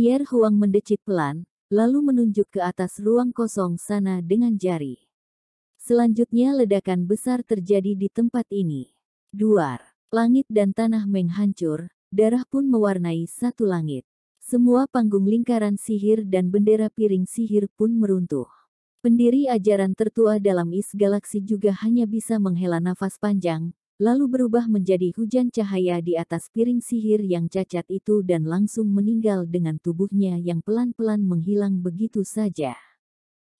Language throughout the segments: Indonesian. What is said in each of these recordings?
Nier Huang mendecit pelan, lalu menunjuk ke atas ruang kosong sana dengan jari. Selanjutnya ledakan besar terjadi di tempat ini. Duar, langit dan tanah menghancur, darah pun mewarnai satu langit. Semua panggung lingkaran sihir dan bendera piring sihir pun meruntuh. Pendiri ajaran tertua dalam Is Galaksi juga hanya bisa menghela nafas panjang, lalu berubah menjadi hujan cahaya di atas piring sihir yang cacat itu dan langsung meninggal dengan tubuhnya yang pelan-pelan menghilang begitu saja.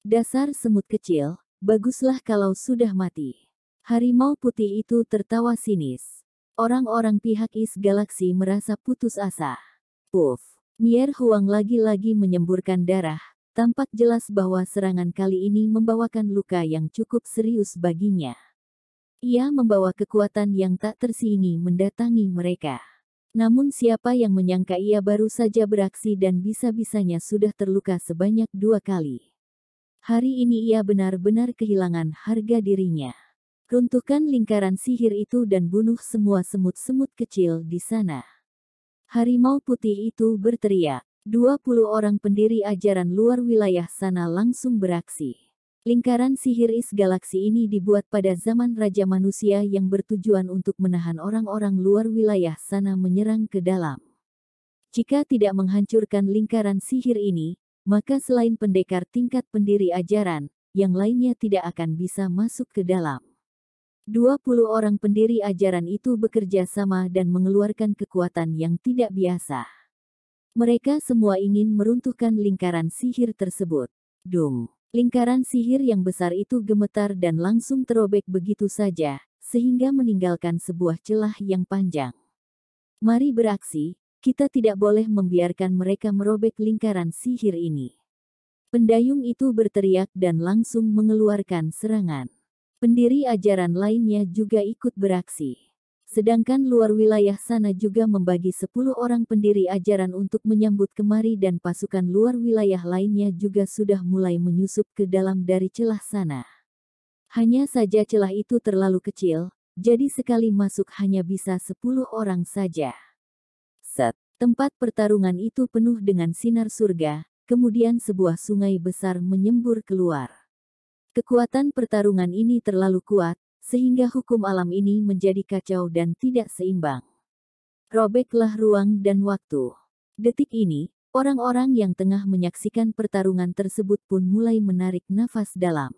Dasar semut kecil, baguslah kalau sudah mati. Harimau putih itu tertawa sinis. Orang-orang pihak Is Galaksi merasa putus asa. Puff, Mier Huang lagi-lagi menyemburkan darah, tampak jelas bahwa serangan kali ini membawakan luka yang cukup serius baginya. Ia membawa kekuatan yang tak tersingi mendatangi mereka. Namun siapa yang menyangka ia baru saja beraksi dan bisa-bisanya sudah terluka sebanyak dua kali. Hari ini ia benar-benar kehilangan harga dirinya. Runtuhkan lingkaran sihir itu dan bunuh semua semut-semut kecil di sana. Harimau putih itu berteriak. 20 orang pendiri ajaran luar wilayah sana langsung beraksi. Lingkaran sihir is galaksi ini dibuat pada zaman Raja Manusia yang bertujuan untuk menahan orang-orang luar wilayah sana menyerang ke dalam. Jika tidak menghancurkan lingkaran sihir ini, maka selain pendekar tingkat pendiri ajaran, yang lainnya tidak akan bisa masuk ke dalam. 20 orang pendiri ajaran itu bekerja sama dan mengeluarkan kekuatan yang tidak biasa. Mereka semua ingin meruntuhkan lingkaran sihir tersebut. Dung. Lingkaran sihir yang besar itu gemetar dan langsung terobek begitu saja, sehingga meninggalkan sebuah celah yang panjang. Mari beraksi, kita tidak boleh membiarkan mereka merobek lingkaran sihir ini. Pendayung itu berteriak dan langsung mengeluarkan serangan. Pendiri ajaran lainnya juga ikut beraksi sedangkan luar wilayah sana juga membagi sepuluh orang pendiri ajaran untuk menyambut kemari dan pasukan luar wilayah lainnya juga sudah mulai menyusup ke dalam dari celah sana. Hanya saja celah itu terlalu kecil, jadi sekali masuk hanya bisa sepuluh orang saja. Set, tempat pertarungan itu penuh dengan sinar surga, kemudian sebuah sungai besar menyembur keluar. Kekuatan pertarungan ini terlalu kuat, sehingga hukum alam ini menjadi kacau dan tidak seimbang. Robeklah ruang dan waktu. Detik ini, orang-orang yang tengah menyaksikan pertarungan tersebut pun mulai menarik nafas dalam.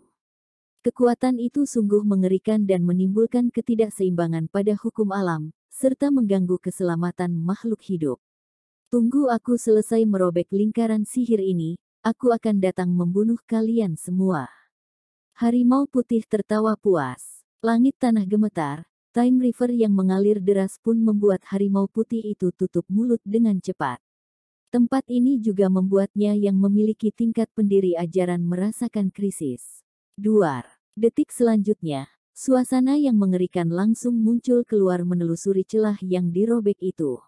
Kekuatan itu sungguh mengerikan dan menimbulkan ketidakseimbangan pada hukum alam, serta mengganggu keselamatan makhluk hidup. Tunggu aku selesai merobek lingkaran sihir ini, aku akan datang membunuh kalian semua. Harimau putih tertawa puas. Langit tanah gemetar, Time River yang mengalir deras pun membuat harimau putih itu tutup mulut dengan cepat. Tempat ini juga membuatnya yang memiliki tingkat pendiri ajaran merasakan krisis. Duar. Detik selanjutnya, suasana yang mengerikan langsung muncul keluar menelusuri celah yang dirobek itu.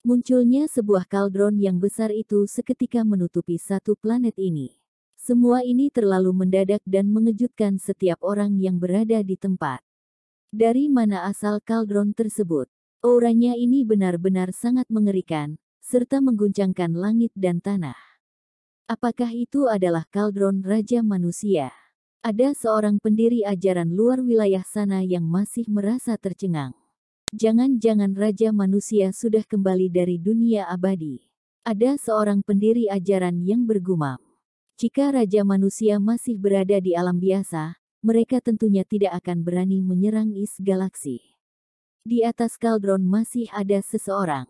Munculnya sebuah kaldron yang besar itu seketika menutupi satu planet ini. Semua ini terlalu mendadak dan mengejutkan setiap orang yang berada di tempat. Dari mana asal kaldron tersebut? Auranya ini benar-benar sangat mengerikan, serta mengguncangkan langit dan tanah. Apakah itu adalah kaldron Raja Manusia? Ada seorang pendiri ajaran luar wilayah sana yang masih merasa tercengang. Jangan-jangan Raja Manusia sudah kembali dari dunia abadi. Ada seorang pendiri ajaran yang bergumam. Jika raja manusia masih berada di alam biasa, mereka tentunya tidak akan berani menyerang Is Galaksi. Di atas kaldron masih ada seseorang.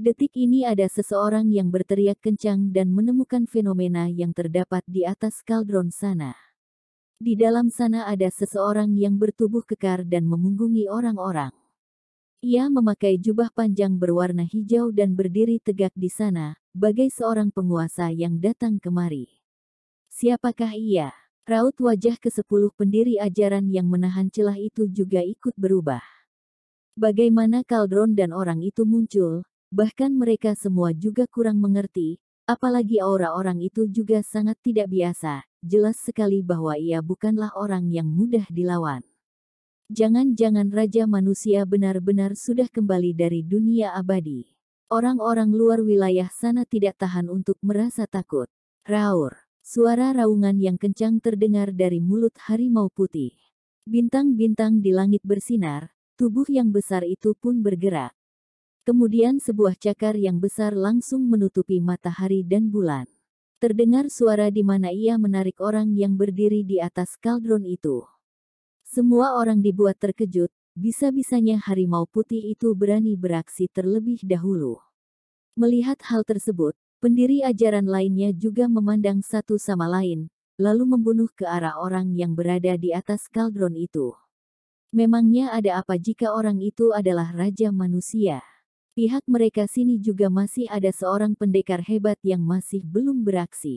Detik ini ada seseorang yang berteriak kencang dan menemukan fenomena yang terdapat di atas kaldron sana. Di dalam sana ada seseorang yang bertubuh kekar dan memunggungi orang-orang. Ia memakai jubah panjang berwarna hijau dan berdiri tegak di sana, bagai seorang penguasa yang datang kemari. Siapakah ia? Raut wajah ke-10 pendiri ajaran yang menahan celah itu juga ikut berubah. Bagaimana Kaldron dan orang itu muncul, bahkan mereka semua juga kurang mengerti, apalagi aura orang itu juga sangat tidak biasa, jelas sekali bahwa ia bukanlah orang yang mudah dilawan. Jangan-jangan Raja Manusia benar-benar sudah kembali dari dunia abadi. Orang-orang luar wilayah sana tidak tahan untuk merasa takut. Raur. Suara raungan yang kencang terdengar dari mulut harimau putih. Bintang-bintang di langit bersinar, tubuh yang besar itu pun bergerak. Kemudian sebuah cakar yang besar langsung menutupi matahari dan bulan. Terdengar suara di mana ia menarik orang yang berdiri di atas kaldron itu. Semua orang dibuat terkejut, bisa-bisanya harimau putih itu berani beraksi terlebih dahulu. Melihat hal tersebut, Pendiri ajaran lainnya juga memandang satu sama lain, lalu membunuh ke arah orang yang berada di atas kaldron itu. Memangnya ada apa jika orang itu adalah raja manusia? Pihak mereka sini juga masih ada seorang pendekar hebat yang masih belum beraksi.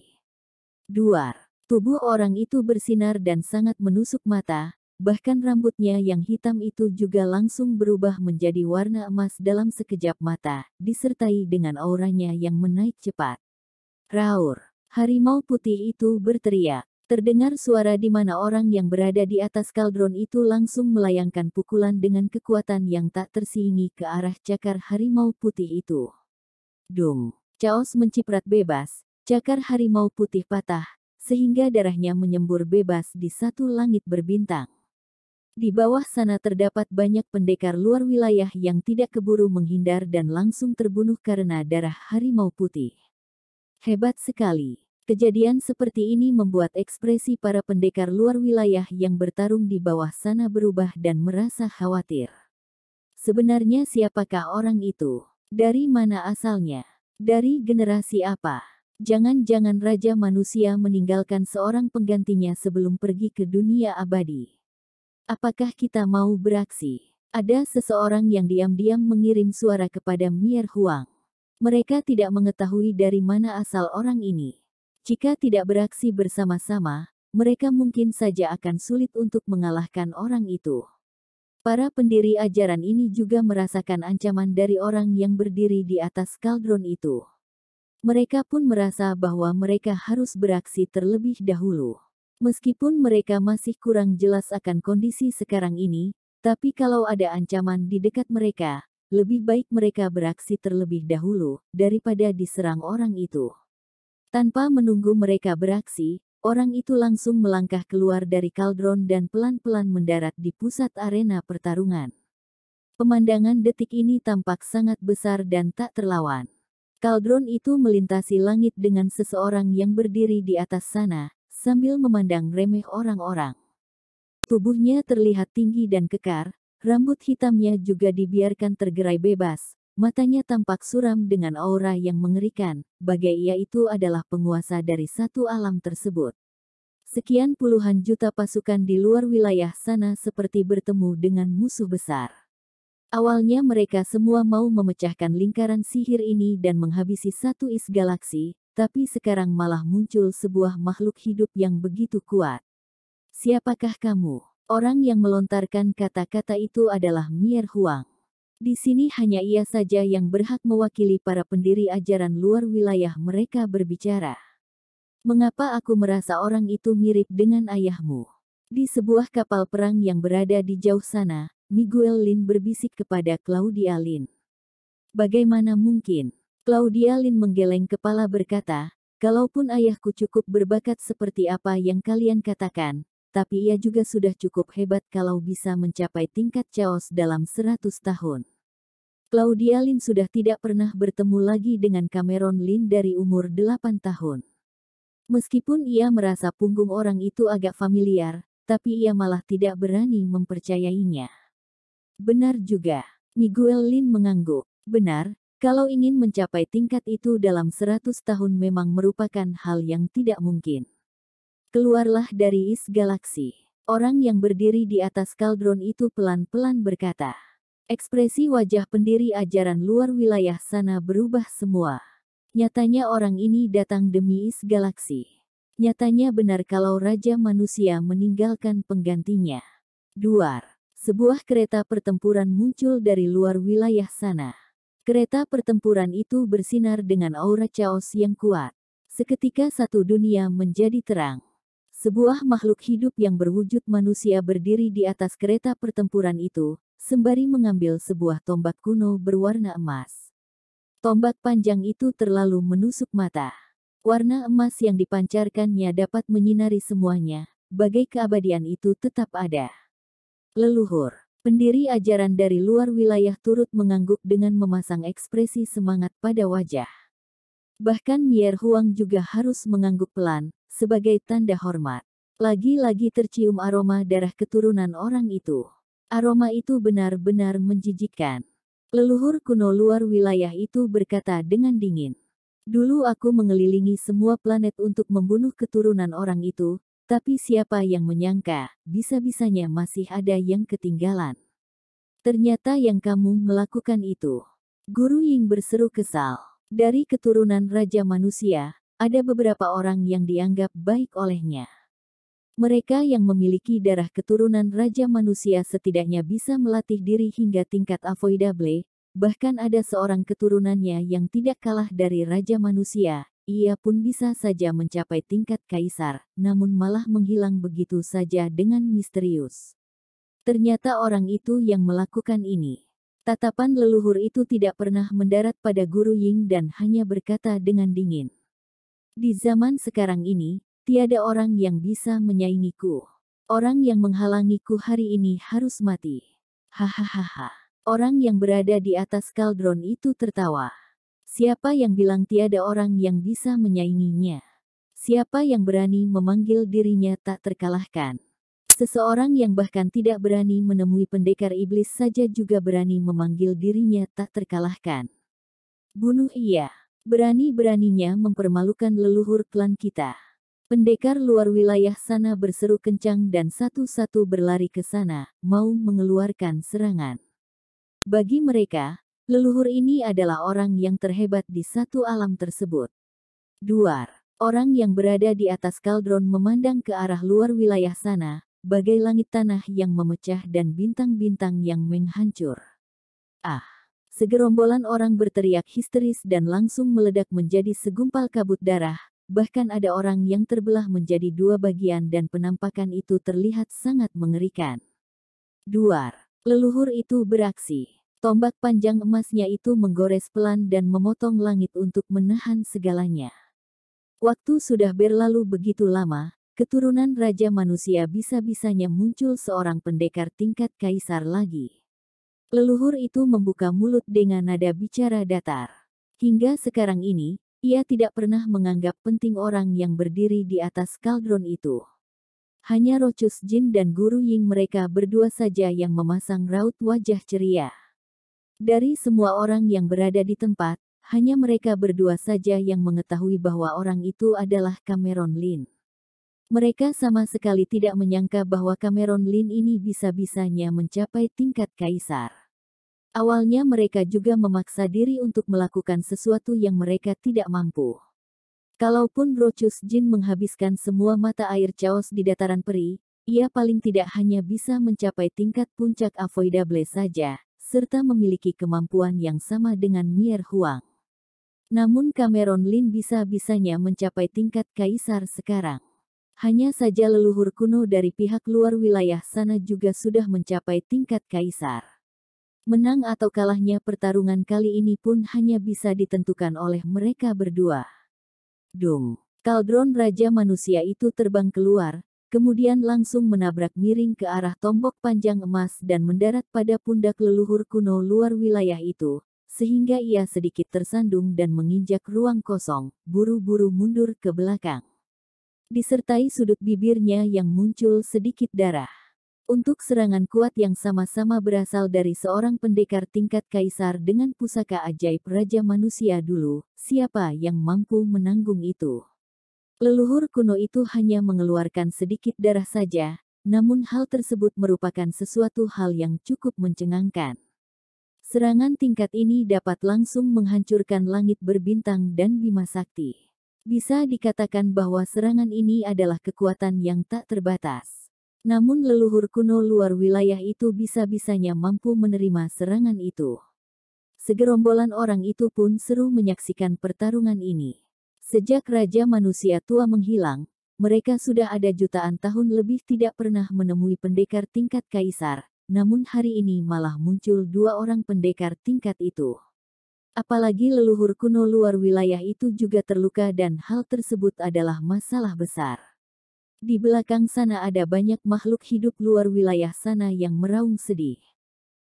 Duar, tubuh orang itu bersinar dan sangat menusuk mata, bahkan rambutnya yang hitam itu juga langsung berubah menjadi warna emas dalam sekejap mata, disertai dengan auranya yang menaik cepat. Raur, harimau putih itu berteriak. Terdengar suara di mana orang yang berada di atas kaldron itu langsung melayangkan pukulan dengan kekuatan yang tak tersingi ke arah cakar harimau putih itu. Dung, Chaos menciprat bebas, cakar harimau putih patah, sehingga darahnya menyembur bebas di satu langit berbintang. Di bawah sana terdapat banyak pendekar luar wilayah yang tidak keburu menghindar dan langsung terbunuh karena darah harimau putih. Hebat sekali. Kejadian seperti ini membuat ekspresi para pendekar luar wilayah yang bertarung di bawah sana berubah dan merasa khawatir. Sebenarnya siapakah orang itu? Dari mana asalnya? Dari generasi apa? Jangan-jangan raja manusia meninggalkan seorang penggantinya sebelum pergi ke dunia abadi. Apakah kita mau beraksi? Ada seseorang yang diam-diam mengirim suara kepada Mier Huang. Mereka tidak mengetahui dari mana asal orang ini. Jika tidak beraksi bersama-sama, mereka mungkin saja akan sulit untuk mengalahkan orang itu. Para pendiri ajaran ini juga merasakan ancaman dari orang yang berdiri di atas kaldron itu mereka pun merasa bahwa mereka harus beraksi terlebih dahulu. Meskipun mereka masih kurang jelas akan kondisi sekarang ini, tapi kalau ada ancaman di dekat mereka, lebih baik mereka beraksi terlebih dahulu daripada diserang orang itu. Tanpa menunggu mereka beraksi, orang itu langsung melangkah keluar dari kaldron dan pelan-pelan mendarat di pusat arena pertarungan. Pemandangan detik ini tampak sangat besar dan tak terlawan. Kaldron itu melintasi langit dengan seseorang yang berdiri di atas sana, sambil memandang remeh orang-orang. Tubuhnya terlihat tinggi dan kekar, rambut hitamnya juga dibiarkan tergerai bebas, matanya tampak suram dengan aura yang mengerikan, bagai ia itu adalah penguasa dari satu alam tersebut. Sekian puluhan juta pasukan di luar wilayah sana seperti bertemu dengan musuh besar. Awalnya mereka semua mau memecahkan lingkaran sihir ini dan menghabisi satu is galaksi, tapi sekarang malah muncul sebuah makhluk hidup yang begitu kuat. Siapakah kamu? Orang yang melontarkan kata-kata itu adalah Mier Huang. Di sini hanya ia saja yang berhak mewakili para pendiri ajaran luar wilayah mereka berbicara. Mengapa aku merasa orang itu mirip dengan ayahmu? Di sebuah kapal perang yang berada di jauh sana, Miguel Lin berbisik kepada Claudia Lin. Bagaimana mungkin? Claudia Lin menggeleng kepala berkata, kalaupun ayahku cukup berbakat seperti apa yang kalian katakan, tapi ia juga sudah cukup hebat kalau bisa mencapai tingkat chaos dalam 100 tahun. Claudia Lin sudah tidak pernah bertemu lagi dengan Cameron Lin dari umur 8 tahun. Meskipun ia merasa punggung orang itu agak familiar, tapi ia malah tidak berani mempercayainya. Benar juga, Miguel Lin mengangguk. Benar, kalau ingin mencapai tingkat itu dalam seratus tahun memang merupakan hal yang tidak mungkin. Keluarlah dari is galaksi. Orang yang berdiri di atas kaldron itu pelan-pelan berkata. Ekspresi wajah pendiri ajaran luar wilayah sana berubah semua. Nyatanya orang ini datang demi is galaksi. Nyatanya benar kalau raja manusia meninggalkan penggantinya. Duar, sebuah kereta pertempuran muncul dari luar wilayah sana. Kereta pertempuran itu bersinar dengan aura chaos yang kuat. Seketika satu dunia menjadi terang. Sebuah makhluk hidup yang berwujud manusia berdiri di atas kereta pertempuran itu, sembari mengambil sebuah tombak kuno berwarna emas. Tombak panjang itu terlalu menusuk mata. Warna emas yang dipancarkannya dapat menyinari semuanya, bagai keabadian itu tetap ada. Leluhur Pendiri ajaran dari luar wilayah turut mengangguk dengan memasang ekspresi semangat pada wajah. Bahkan Mier Huang juga harus mengangguk pelan, sebagai tanda hormat. Lagi-lagi tercium aroma darah keturunan orang itu. Aroma itu benar-benar menjijikan. Leluhur kuno luar wilayah itu berkata dengan dingin. Dulu aku mengelilingi semua planet untuk membunuh keturunan orang itu, tapi siapa yang menyangka, bisa-bisanya masih ada yang ketinggalan. Ternyata yang kamu melakukan itu. Guru Ying berseru kesal. Dari keturunan Raja Manusia, ada beberapa orang yang dianggap baik olehnya. Mereka yang memiliki darah keturunan Raja Manusia setidaknya bisa melatih diri hingga tingkat avoidable, bahkan ada seorang keturunannya yang tidak kalah dari Raja Manusia, ia pun bisa saja mencapai tingkat kaisar, namun malah menghilang begitu saja dengan misterius. Ternyata orang itu yang melakukan ini. Tatapan leluhur itu tidak pernah mendarat pada Guru Ying dan hanya berkata dengan dingin. Di zaman sekarang ini, tiada orang yang bisa menyaingiku. Orang yang menghalangiku hari ini harus mati. Hahaha. Orang yang berada di atas kaldron itu tertawa. Siapa yang bilang tiada orang yang bisa menyainginya? Siapa yang berani memanggil dirinya tak terkalahkan? Seseorang yang bahkan tidak berani menemui pendekar iblis saja juga berani memanggil dirinya tak terkalahkan. Bunuh ia. Berani-beraninya mempermalukan leluhur klan kita. Pendekar luar wilayah sana berseru kencang dan satu-satu berlari ke sana, mau mengeluarkan serangan. Bagi mereka, Leluhur ini adalah orang yang terhebat di satu alam tersebut. Duar, orang yang berada di atas kaldron memandang ke arah luar wilayah sana, bagai langit tanah yang memecah dan bintang-bintang yang menghancur. Ah! Segerombolan orang berteriak histeris dan langsung meledak menjadi segumpal kabut darah, bahkan ada orang yang terbelah menjadi dua bagian dan penampakan itu terlihat sangat mengerikan. Duar, leluhur itu beraksi. Tombak panjang emasnya itu menggores pelan dan memotong langit untuk menahan segalanya. Waktu sudah berlalu begitu lama, keturunan Raja Manusia bisa-bisanya muncul seorang pendekar tingkat kaisar lagi. Leluhur itu membuka mulut dengan nada bicara datar. Hingga sekarang ini, ia tidak pernah menganggap penting orang yang berdiri di atas kaldron itu. Hanya Rochus Jin dan Guru Ying mereka berdua saja yang memasang raut wajah ceria. Dari semua orang yang berada di tempat, hanya mereka berdua saja yang mengetahui bahwa orang itu adalah Cameron Lin. Mereka sama sekali tidak menyangka bahwa Cameron Lin ini bisa-bisanya mencapai tingkat kaisar. Awalnya mereka juga memaksa diri untuk melakukan sesuatu yang mereka tidak mampu. Kalaupun Rochus Jin menghabiskan semua mata air chaos di dataran peri, ia paling tidak hanya bisa mencapai tingkat puncak avoidable saja, serta memiliki kemampuan yang sama dengan Mier Huang. Namun Cameron Lin bisa-bisanya mencapai tingkat kaisar sekarang. Hanya saja leluhur kuno dari pihak luar wilayah sana juga sudah mencapai tingkat kaisar. Menang atau kalahnya pertarungan kali ini pun hanya bisa ditentukan oleh mereka berdua. Dung, kaldron raja manusia itu terbang keluar, kemudian langsung menabrak miring ke arah tombok panjang emas dan mendarat pada pundak leluhur kuno luar wilayah itu, sehingga ia sedikit tersandung dan menginjak ruang kosong, buru-buru mundur ke belakang. Disertai sudut bibirnya yang muncul sedikit darah. Untuk serangan kuat yang sama-sama berasal dari seorang pendekar tingkat kaisar dengan pusaka ajaib Raja Manusia dulu, siapa yang mampu menanggung itu? Leluhur kuno itu hanya mengeluarkan sedikit darah saja, namun hal tersebut merupakan sesuatu hal yang cukup mencengangkan. Serangan tingkat ini dapat langsung menghancurkan langit berbintang dan bima sakti. Bisa dikatakan bahwa serangan ini adalah kekuatan yang tak terbatas. Namun leluhur kuno luar wilayah itu bisa-bisanya mampu menerima serangan itu. Segerombolan orang itu pun seru menyaksikan pertarungan ini. Sejak Raja Manusia Tua menghilang, mereka sudah ada jutaan tahun lebih tidak pernah menemui pendekar tingkat kaisar, namun hari ini malah muncul dua orang pendekar tingkat itu. Apalagi leluhur kuno luar wilayah itu juga terluka dan hal tersebut adalah masalah besar. Di belakang sana ada banyak makhluk hidup luar wilayah sana yang meraung sedih.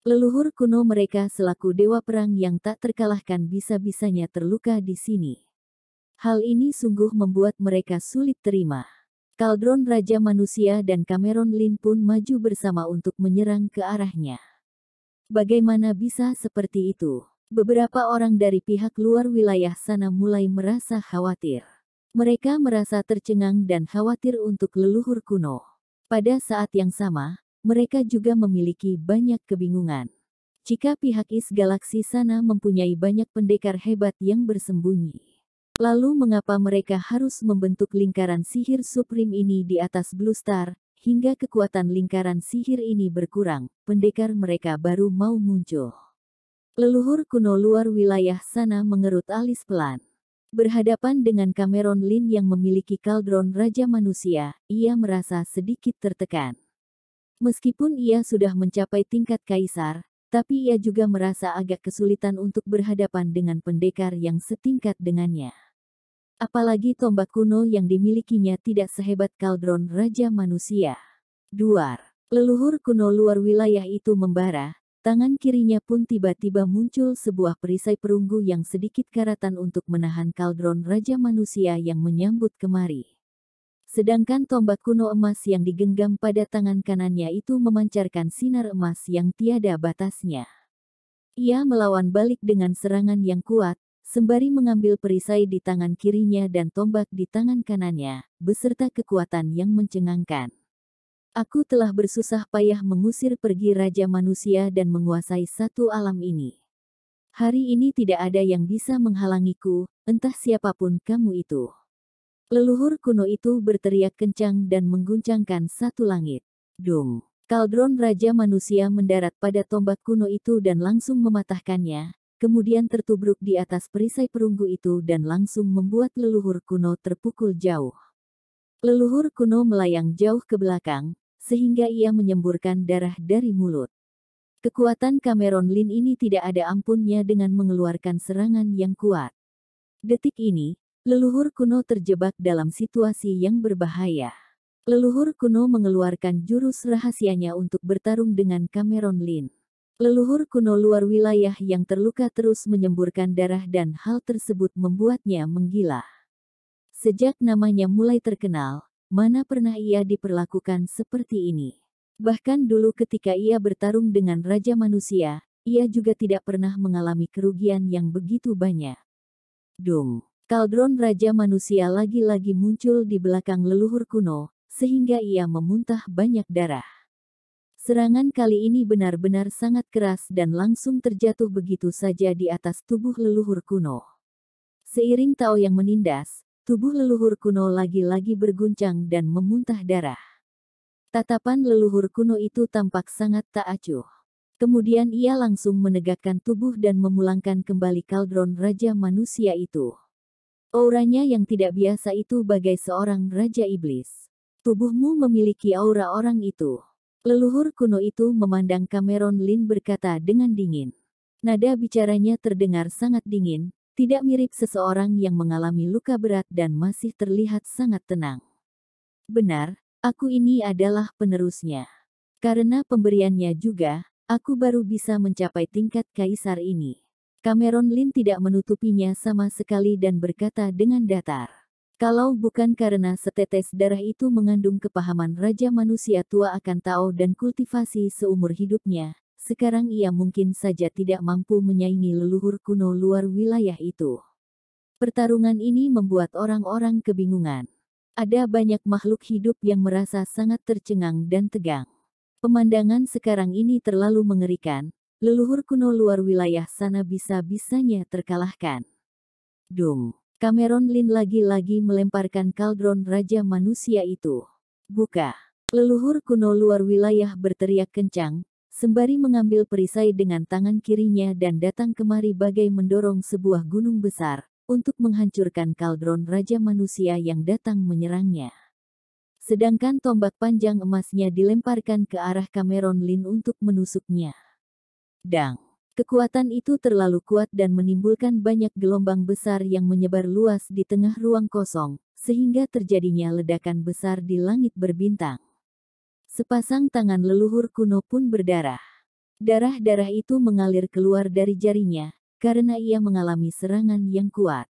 Leluhur kuno mereka selaku dewa perang yang tak terkalahkan bisa-bisanya terluka di sini. Hal ini sungguh membuat mereka sulit terima. Kaldron Raja Manusia dan Cameron Lin pun maju bersama untuk menyerang ke arahnya. Bagaimana bisa seperti itu? Beberapa orang dari pihak luar wilayah sana mulai merasa khawatir. Mereka merasa tercengang dan khawatir untuk leluhur kuno. Pada saat yang sama, mereka juga memiliki banyak kebingungan. Jika pihak Is Galaksi sana mempunyai banyak pendekar hebat yang bersembunyi, Lalu mengapa mereka harus membentuk lingkaran sihir Supreme ini di atas Blue Star, hingga kekuatan lingkaran sihir ini berkurang, pendekar mereka baru mau muncul. Leluhur kuno luar wilayah sana mengerut alis pelan. Berhadapan dengan Cameron Lin yang memiliki kaldron Raja Manusia, ia merasa sedikit tertekan. Meskipun ia sudah mencapai tingkat kaisar, tapi ia juga merasa agak kesulitan untuk berhadapan dengan pendekar yang setingkat dengannya. Apalagi tombak kuno yang dimilikinya tidak sehebat kaldron raja manusia. Duar. Leluhur kuno luar wilayah itu membara, tangan kirinya pun tiba-tiba muncul sebuah perisai perunggu yang sedikit karatan untuk menahan kaldron raja manusia yang menyambut kemari. Sedangkan tombak kuno emas yang digenggam pada tangan kanannya itu memancarkan sinar emas yang tiada batasnya. Ia melawan balik dengan serangan yang kuat, sembari mengambil perisai di tangan kirinya dan tombak di tangan kanannya, beserta kekuatan yang mencengangkan. Aku telah bersusah payah mengusir pergi raja manusia dan menguasai satu alam ini. Hari ini tidak ada yang bisa menghalangiku, entah siapapun kamu itu. Leluhur kuno itu berteriak kencang dan mengguncangkan satu langit. Dum! Kaldron Raja Manusia mendarat pada tombak kuno itu dan langsung mematahkannya, kemudian tertubruk di atas perisai perunggu itu dan langsung membuat leluhur kuno terpukul jauh. Leluhur kuno melayang jauh ke belakang, sehingga ia menyemburkan darah dari mulut. Kekuatan Cameron Lin ini tidak ada ampunnya dengan mengeluarkan serangan yang kuat. Detik ini, leluhur kuno terjebak dalam situasi yang berbahaya. Leluhur kuno mengeluarkan jurus rahasianya untuk bertarung dengan Cameron Lin. Leluhur kuno luar wilayah yang terluka terus menyemburkan darah dan hal tersebut membuatnya menggila. Sejak namanya mulai terkenal, mana pernah ia diperlakukan seperti ini. Bahkan dulu ketika ia bertarung dengan Raja Manusia, ia juga tidak pernah mengalami kerugian yang begitu banyak. Dum, kaldron Raja Manusia lagi-lagi muncul di belakang leluhur kuno, sehingga ia memuntah banyak darah. Serangan kali ini benar-benar sangat keras dan langsung terjatuh begitu saja di atas tubuh leluhur kuno. Seiring Tao yang menindas, tubuh leluhur kuno lagi-lagi berguncang dan memuntah darah. Tatapan leluhur kuno itu tampak sangat tak acuh. Kemudian ia langsung menegakkan tubuh dan memulangkan kembali kaldron Raja Manusia itu. Auranya yang tidak biasa itu bagai seorang Raja Iblis. Tubuhmu memiliki aura orang itu. Leluhur kuno itu memandang Cameron Lin berkata dengan dingin. Nada bicaranya terdengar sangat dingin, tidak mirip seseorang yang mengalami luka berat dan masih terlihat sangat tenang. Benar, aku ini adalah penerusnya. Karena pemberiannya juga, aku baru bisa mencapai tingkat kaisar ini. Cameron Lin tidak menutupinya sama sekali dan berkata dengan datar. Kalau bukan karena setetes darah itu mengandung kepahaman raja manusia tua akan Tao dan kultivasi seumur hidupnya, sekarang ia mungkin saja tidak mampu menyaingi leluhur kuno luar wilayah itu. Pertarungan ini membuat orang-orang kebingungan. Ada banyak makhluk hidup yang merasa sangat tercengang dan tegang. Pemandangan sekarang ini terlalu mengerikan, leluhur kuno luar wilayah sana bisa-bisanya terkalahkan. Dung. Cameron Lin lagi-lagi melemparkan kaldron raja manusia itu. Buka. Leluhur kuno luar wilayah berteriak kencang, sembari mengambil perisai dengan tangan kirinya dan datang kemari bagai mendorong sebuah gunung besar, untuk menghancurkan kaldron raja manusia yang datang menyerangnya. Sedangkan tombak panjang emasnya dilemparkan ke arah Cameron Lin untuk menusuknya. Dang! Kekuatan itu terlalu kuat dan menimbulkan banyak gelombang besar yang menyebar luas di tengah ruang kosong, sehingga terjadinya ledakan besar di langit berbintang. Sepasang tangan leluhur kuno pun berdarah. Darah-darah itu mengalir keluar dari jarinya, karena ia mengalami serangan yang kuat.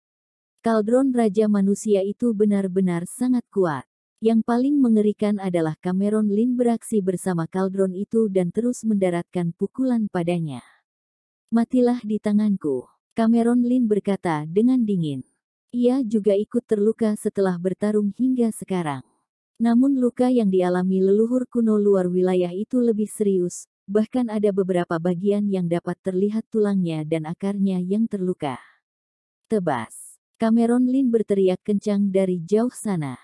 Kaldron Raja Manusia itu benar-benar sangat kuat. Yang paling mengerikan adalah Cameron Lin beraksi bersama Kaldron itu dan terus mendaratkan pukulan padanya. Matilah di tanganku. Cameron Lin berkata dengan dingin. Ia juga ikut terluka setelah bertarung hingga sekarang. Namun luka yang dialami leluhur kuno luar wilayah itu lebih serius, bahkan ada beberapa bagian yang dapat terlihat tulangnya dan akarnya yang terluka. Tebas. Cameron Lin berteriak kencang dari jauh sana.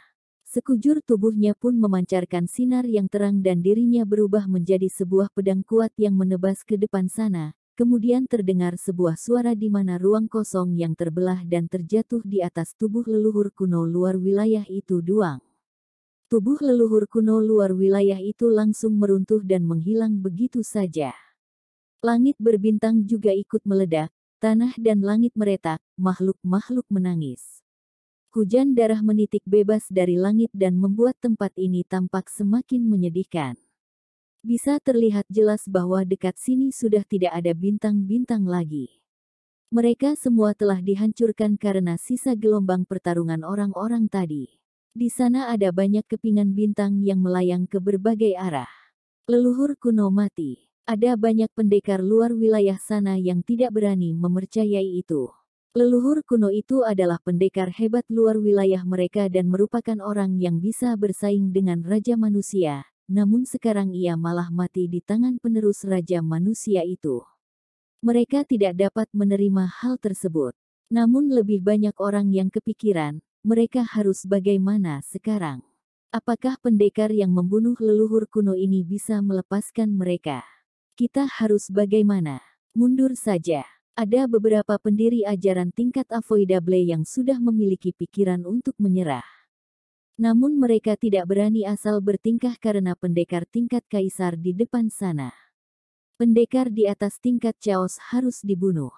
Sekujur tubuhnya pun memancarkan sinar yang terang dan dirinya berubah menjadi sebuah pedang kuat yang menebas ke depan sana, Kemudian terdengar sebuah suara di mana ruang kosong yang terbelah dan terjatuh di atas tubuh leluhur kuno luar wilayah itu duang. Tubuh leluhur kuno luar wilayah itu langsung meruntuh dan menghilang begitu saja. Langit berbintang juga ikut meledak, tanah dan langit meretak, makhluk-makhluk menangis. Hujan darah menitik bebas dari langit dan membuat tempat ini tampak semakin menyedihkan. Bisa terlihat jelas bahwa dekat sini sudah tidak ada bintang-bintang lagi. Mereka semua telah dihancurkan karena sisa gelombang pertarungan orang-orang tadi. Di sana ada banyak kepingan bintang yang melayang ke berbagai arah. Leluhur kuno mati. Ada banyak pendekar luar wilayah sana yang tidak berani memercayai itu. Leluhur kuno itu adalah pendekar hebat luar wilayah mereka dan merupakan orang yang bisa bersaing dengan raja manusia, namun sekarang ia malah mati di tangan penerus raja manusia itu. Mereka tidak dapat menerima hal tersebut. Namun lebih banyak orang yang kepikiran, mereka harus bagaimana sekarang? Apakah pendekar yang membunuh leluhur kuno ini bisa melepaskan mereka? Kita harus bagaimana? Mundur saja. Ada beberapa pendiri ajaran tingkat Avoidable yang sudah memiliki pikiran untuk menyerah. Namun mereka tidak berani asal bertingkah karena pendekar tingkat kaisar di depan sana. Pendekar di atas tingkat Chaos harus dibunuh.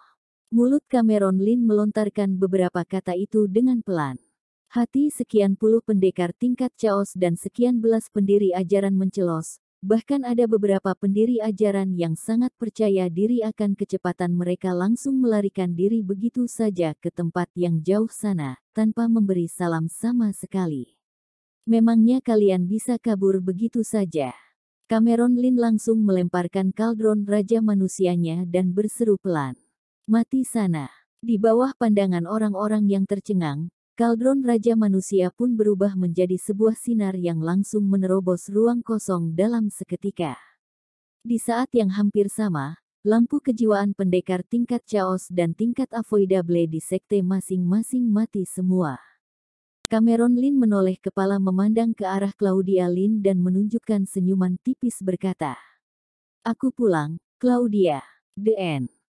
Mulut Cameron Lin melontarkan beberapa kata itu dengan pelan. Hati sekian puluh pendekar tingkat Chaos dan sekian belas pendiri ajaran mencelos, bahkan ada beberapa pendiri ajaran yang sangat percaya diri akan kecepatan mereka langsung melarikan diri begitu saja ke tempat yang jauh sana, tanpa memberi salam sama sekali. Memangnya kalian bisa kabur begitu saja? Cameron Lin langsung melemparkan kaldron raja manusianya dan berseru pelan. Mati sana. Di bawah pandangan orang-orang yang tercengang, kaldron raja manusia pun berubah menjadi sebuah sinar yang langsung menerobos ruang kosong dalam seketika. Di saat yang hampir sama, lampu kejiwaan pendekar tingkat chaos dan tingkat avoidable di sekte masing-masing mati semua. Cameron Lin menoleh kepala memandang ke arah Claudia Lin dan menunjukkan senyuman tipis berkata, Aku pulang, Claudia. The end.